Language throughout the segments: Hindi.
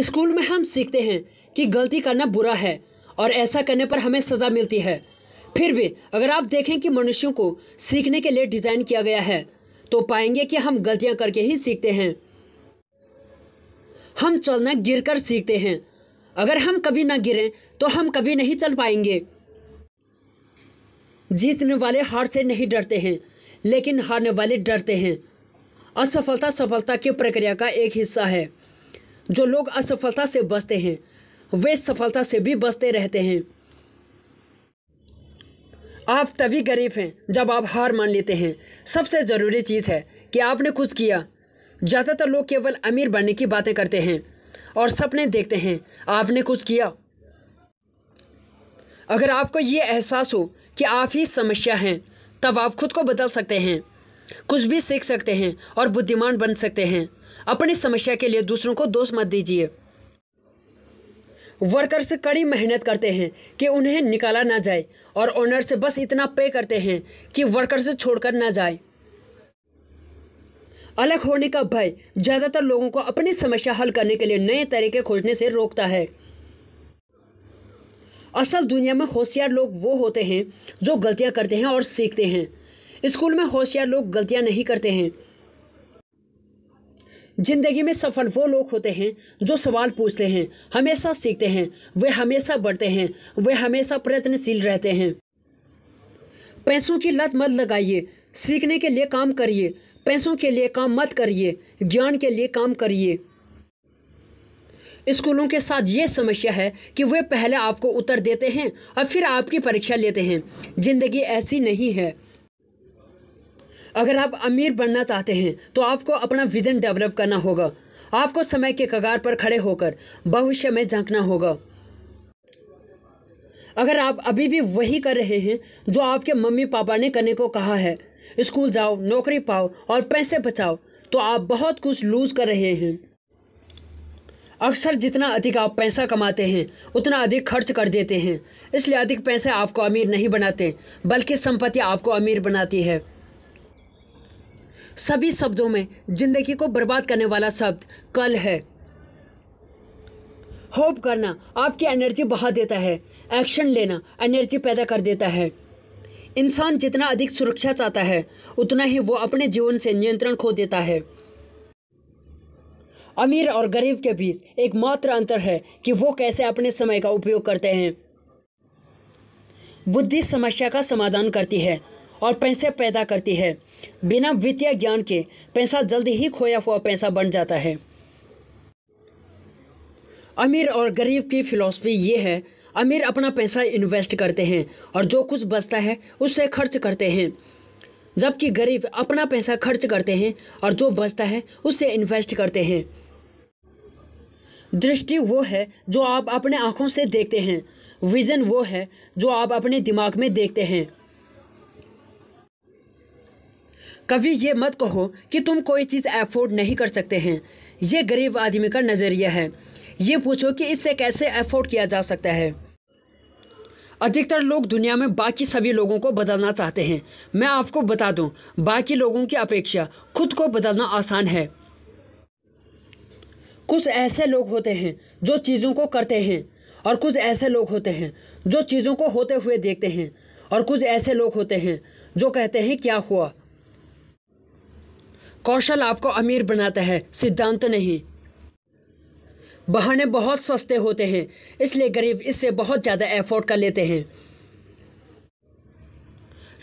स्कूल में हम सीखते हैं कि गलती करना बुरा है और ऐसा करने पर हमें सज़ा मिलती है फिर भी अगर आप देखें कि मनुष्यों को सीखने के लिए डिज़ाइन किया गया है तो पाएंगे कि हम गलतियां करके ही सीखते हैं हम चलना गिर कर सीखते हैं अगर हम कभी ना गिरें तो हम कभी नहीं चल पाएंगे जीतने वाले हार से नहीं डरते हैं लेकिन हारने वाले डरते हैं असफलता सफलता की प्रक्रिया का एक हिस्सा है जो लोग असफलता से बचते हैं वे सफलता से भी बचते रहते हैं आप तभी गरीब हैं जब आप हार मान लेते हैं सबसे ज़रूरी चीज़ है कि आपने कुछ किया ज़्यादातर लोग केवल अमीर बनने की बातें करते हैं और सपने देखते हैं आपने कुछ किया अगर आपको ये एहसास हो कि आप ही समस्या हैं तब आप खुद को बदल सकते हैं कुछ भी सीख सकते हैं और बुद्धिमान बन सकते हैं अपनी समस्या के लिए दूसरों को दोष मत दीजिए वर्कर्स कड़ी मेहनत करते हैं कि उन्हें निकाला ना जाए और ओनर से बस इतना पे करते हैं कि वर्कर्स छोड़कर ना जाए अलग होने का भय ज़्यादातर लोगों को अपनी समस्या हल करने के लिए नए तरीके खोजने से रोकता है असल दुनिया में होशियार लोग वो होते हैं जो गलतियां करते हैं और सीखते हैं स्कूल में होशियार लोग गलतियां नहीं करते हैं ज़िंदगी में सफल वो लोग होते हैं जो सवाल पूछते हैं हमेशा सीखते हैं वे हमेशा बढ़ते हैं वे हमेशा प्रयत्नशील रहते हैं पैसों की लत मत लगाइए सीखने के लिए काम करिए पैसों के लिए काम मत करिए ज्ञान के लिए काम करिए स्कूलों के साथ ये समस्या है कि वे पहले आपको उत्तर देते हैं और फिर आपकी परीक्षा लेते हैं ज़िंदगी ऐसी नहीं है अगर आप अमीर बनना चाहते हैं तो आपको अपना विज़न डेवलप करना होगा आपको समय के कगार पर खड़े होकर भविष्य में झांकना होगा अगर आप अभी भी वही कर रहे हैं जो आपके मम्मी पापा ने करने को कहा है स्कूल जाओ नौकरी पाओ और पैसे बचाओ तो आप बहुत कुछ लूज कर रहे हैं अक्सर जितना अधिक आप पैसा कमाते हैं उतना अधिक खर्च कर देते हैं इसलिए अधिक पैसे आपको अमीर नहीं बनाते बल्कि संपत्ति आपको अमीर बनाती है सभी शब्दों में जिंदगी को बर्बाद करने वाला शब्द कल है होप करना आपकी एनर्जी बहा देता है एक्शन लेना एनर्जी पैदा कर देता है इंसान जितना अधिक सुरक्षा चाहता है उतना ही वो अपने जीवन से नियंत्रण खो देता है अमीर और गरीब के बीच एक मात्र अंतर है कि वो कैसे अपने समय का उपयोग करते हैं बुद्धि समस्या का समाधान करती है और पैसे पैदा करती है बिना वित्तीय ज्ञान के पैसा जल्दी ही खोया हुआ पैसा बन जाता है अमीर और गरीब की फिलॉसफी ये है अमीर अपना पैसा इन्वेस्ट करते हैं और जो कुछ बचता है उससे खर्च करते हैं जबकि गरीब अपना पैसा खर्च करते हैं और जो बचता है उससे इन्वेस्ट करते हैं दृष्टि वो है जो आप अपने आँखों से देखते हैं विज़न वो है जो आप अपने दिमाग में देखते हैं कभी ये मत कहो कि तुम कोई चीज़ एफोर्ड नहीं कर सकते हैं ये गरीब आदमी का नज़रिया है ये पूछो कि इससे कैसे एफोर्ड किया जा सकता है अधिकतर लोग दुनिया में बाकी सभी लोगों को बदलना चाहते हैं मैं आपको बता दूं, बाकी लोगों की अपेक्षा खुद को बदलना आसान है कुछ ऐसे लोग होते हैं जो चीज़ों को करते हैं और कुछ ऐसे लोग होते हैं जो चीज़ों को होते हुए देखते हैं और कुछ ऐसे लोग होते हैं जो कहते हैं क्या हुआ कौशल आपको अमीर बनाता है सिद्धांत नहीं बहाने बहुत सस्ते होते हैं इसलिए गरीब इससे बहुत ज़्यादा एफोर्ड कर लेते हैं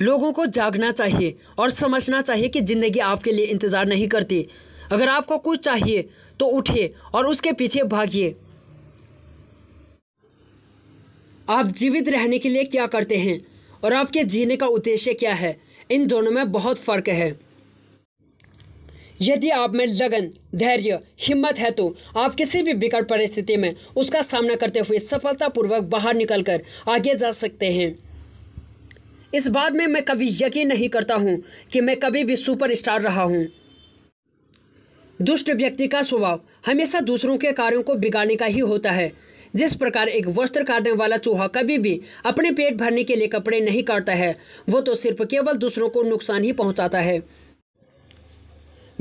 लोगों को जागना चाहिए और समझना चाहिए कि ज़िंदगी आपके लिए इंतज़ार नहीं करती अगर आपको कुछ चाहिए तो उठिए और उसके पीछे भागिए आप जीवित रहने के लिए क्या करते हैं और आपके जीने का उद्देश्य क्या है इन दोनों में बहुत फ़र्क है यदि आप में लगन धैर्य हिम्मत है तो आप किसी भी बिकट परिस्थिति में उसका सामना करते हुए सफलतापूर्वक बाहर निकलकर आगे जा सकते हैं इस बात में मैं कभी यकीन नहीं करता हूँ कि मैं कभी भी सुपरस्टार रहा हूँ दुष्ट व्यक्ति का स्वभाव हमेशा दूसरों के कार्यों को बिगाड़ने का ही होता है जिस प्रकार एक वस्त्र काटने वाला चूहा कभी भी अपने पेट भरने के लिए कपड़े नहीं काटता है वो तो सिर्फ केवल दूसरों को नुकसान ही पहुंचाता है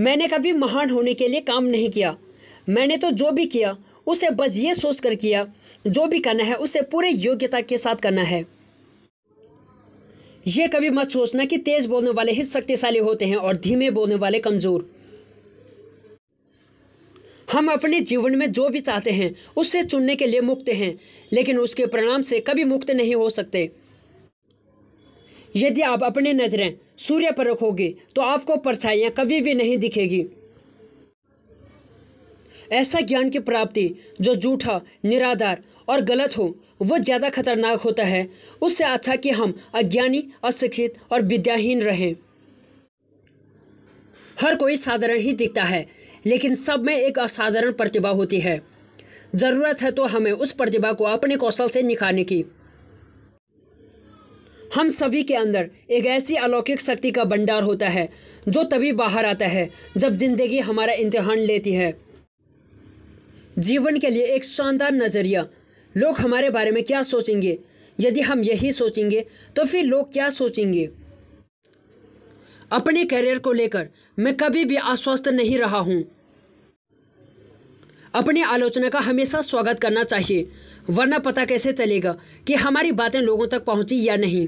मैंने कभी महान होने के लिए काम नहीं किया मैंने तो जो भी किया उसे बस ये सोच कर किया जो भी करना है उसे पूरे योग्यता के साथ करना है ये कभी मत सोचना कि तेज बोलने वाले ही शक्तिशाली होते हैं और धीमे बोलने वाले कमज़ोर हम अपने जीवन में जो भी चाहते हैं उससे चुनने के लिए मुक्त हैं लेकिन उसके परिणाम से कभी मुक्त नहीं हो सकते यदि आप अपनी नज़रें सूर्य पर रखोगे तो आपको परछाइयाँ कभी भी नहीं दिखेगी ऐसा ज्ञान की प्राप्ति जो झूठा निराधार और गलत हो वो ज़्यादा खतरनाक होता है उससे अच्छा कि हम अज्ञानी अशिक्षित और विद्याहीन रहें हर कोई साधारण ही दिखता है लेकिन सब में एक असाधारण प्रतिभा होती है ज़रूरत है तो हमें उस प्रतिभा को अपने कौशल से निखारने की हम सभी के अंदर एक ऐसी अलौकिक शक्ति का भंडार होता है जो तभी बाहर आता है जब जिंदगी हमारा इम्तहान लेती है जीवन के लिए एक शानदार नज़रिया लोग हमारे बारे में क्या सोचेंगे यदि हम यही सोचेंगे तो फिर लोग क्या सोचेंगे अपने करियर को लेकर मैं कभी भी आश्वस्त नहीं रहा हूँ अपनी आलोचना का हमेशा स्वागत करना चाहिए वरना पता कैसे चलेगा कि हमारी बातें लोगों तक पहुंची या नहीं